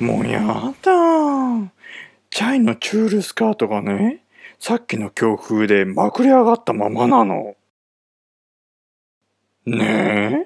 もうやだチャイのチュールスカートがね、さっきの強風でまくれ上がったままなの。ねえ